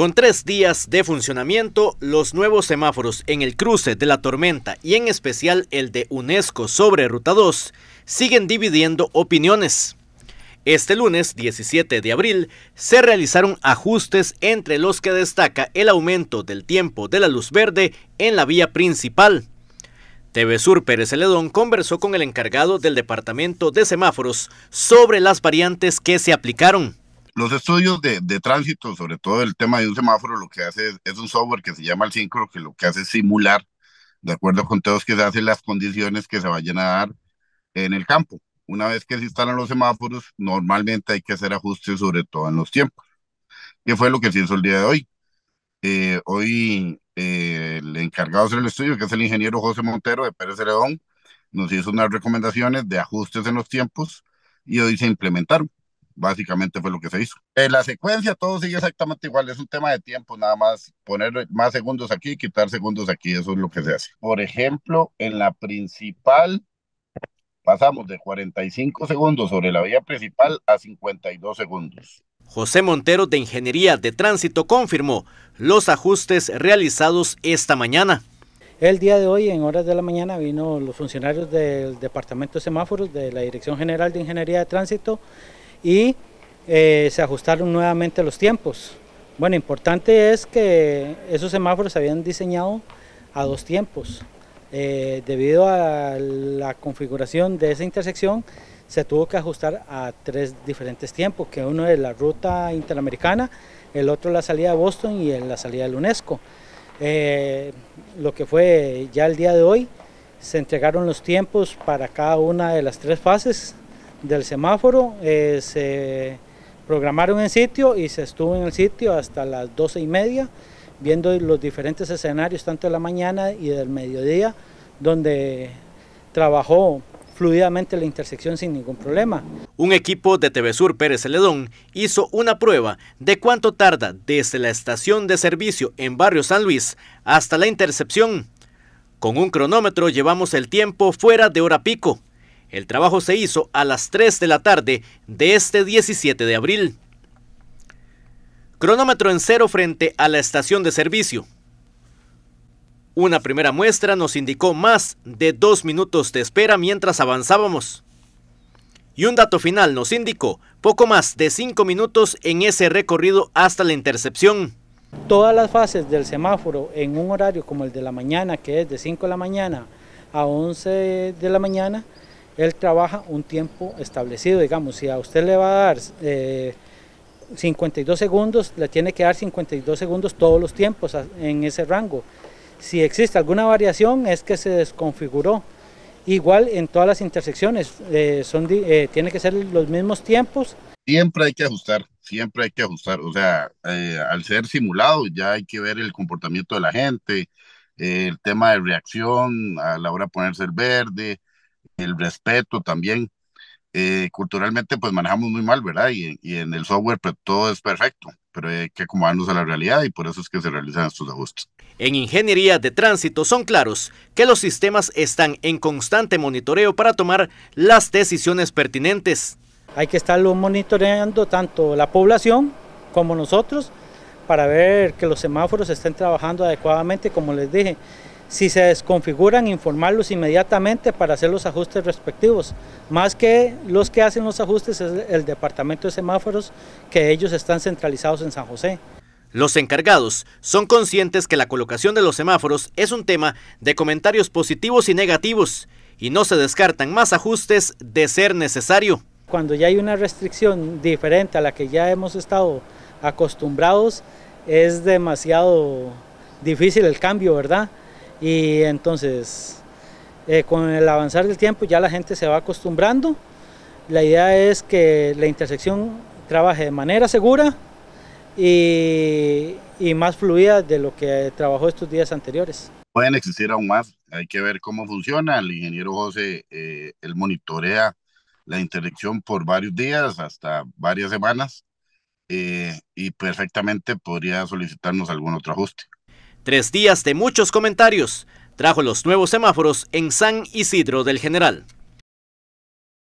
Con tres días de funcionamiento, los nuevos semáforos en el cruce de la tormenta y en especial el de UNESCO sobre Ruta 2 siguen dividiendo opiniones. Este lunes 17 de abril se realizaron ajustes entre los que destaca el aumento del tiempo de la luz verde en la vía principal. TV Sur Pérez Celedón conversó con el encargado del Departamento de Semáforos sobre las variantes que se aplicaron. Los estudios de, tránsito, sobre todo el tema de un semáforo, lo que hace es, un software que se llama el Syncro, que lo que hace es simular, de acuerdo con todos que se hacen las condiciones que se vayan a dar en el campo. Una vez que se instalan los semáforos, normalmente hay que hacer ajustes, sobre todo en los tiempos. ¿Qué fue lo que se hizo el día de hoy? Eh, hoy eh, el encargado del estudio, que es el ingeniero José Montero de Pérez Heredón, nos hizo unas recomendaciones de ajustes en los tiempos y hoy se implementaron. Básicamente fue lo que se hizo. En eh, la secuencia todo sigue exactamente igual, es un tema de tiempo, nada más poner más segundos aquí, y quitar segundos aquí, eso es lo que se hace. Por ejemplo, en la principal pasamos de 45 segundos sobre la vía principal a 52 segundos. José Montero de Ingeniería de Tránsito confirmó los ajustes realizados esta mañana. El día de hoy, en horas de la mañana, vino los funcionarios del Departamento de Semáforos de la Dirección General de Ingeniería de Tránsito y eh, se ajustaron nuevamente los tiempos. Bueno, importante es que esos semáforos se habían diseñado a dos tiempos. Eh, debido a la configuración de esa intersección, se tuvo que ajustar a tres diferentes tiempos, que uno es la ruta interamericana, el otro la salida de Boston y la salida del UNESCO. Eh, lo que fue ya el día de hoy, se entregaron los tiempos para cada una de las tres fases del semáforo, eh, se programaron en sitio y se estuvo en el sitio hasta las doce y media, viendo los diferentes escenarios, tanto de la mañana y del mediodía, donde trabajó fluidamente la intersección sin ningún problema. Un equipo de Sur Pérez Celedón hizo una prueba de cuánto tarda desde la estación de servicio en Barrio San Luis hasta la intercepción. Con un cronómetro llevamos el tiempo fuera de hora pico, el trabajo se hizo a las 3 de la tarde de este 17 de abril. Cronómetro en cero frente a la estación de servicio. Una primera muestra nos indicó más de dos minutos de espera mientras avanzábamos. Y un dato final nos indicó poco más de cinco minutos en ese recorrido hasta la intercepción. Todas las fases del semáforo en un horario como el de la mañana, que es de 5 de la mañana a 11 de la mañana, él trabaja un tiempo establecido, digamos, si a usted le va a dar 52 eh, segundos, le tiene que dar 52 segundos todos los tiempos en ese rango. Si existe alguna variación es que se desconfiguró. Igual en todas las intersecciones, eh, son, eh, tiene que ser los mismos tiempos. Siempre hay que ajustar, siempre hay que ajustar. O sea, al ser simulado ya hay que ver el comportamiento de la gente, el tema de reacción a la hora de ponerse el verde, el respeto también. Eh, culturalmente pues manejamos muy mal, ¿verdad? Y, y en el software pues, todo es perfecto, pero hay que acomodarnos a la realidad y por eso es que se realizan estos ajustes. En ingeniería de tránsito son claros que los sistemas están en constante monitoreo para tomar las decisiones pertinentes. Hay que estarlo monitoreando tanto la población como nosotros para ver que los semáforos estén trabajando adecuadamente, como les dije. Si se desconfiguran, informarlos inmediatamente para hacer los ajustes respectivos. Más que los que hacen los ajustes es el Departamento de Semáforos, que ellos están centralizados en San José. Los encargados son conscientes que la colocación de los semáforos es un tema de comentarios positivos y negativos y no se descartan más ajustes de ser necesario. Cuando ya hay una restricción diferente a la que ya hemos estado acostumbrados, es demasiado difícil el cambio, ¿verdad? y entonces eh, con el avanzar del tiempo ya la gente se va acostumbrando. La idea es que la intersección trabaje de manera segura y, más fluida de lo que trabajó estos días anteriores. Pueden existir aún más, hay que ver cómo funciona. El ingeniero José, eh, él monitorea la intersección por varios días, hasta varias semanas, eh, y perfectamente podría solicitarnos algún otro ajuste. Tres días de muchos comentarios trajo los nuevos semáforos en San Isidro del General.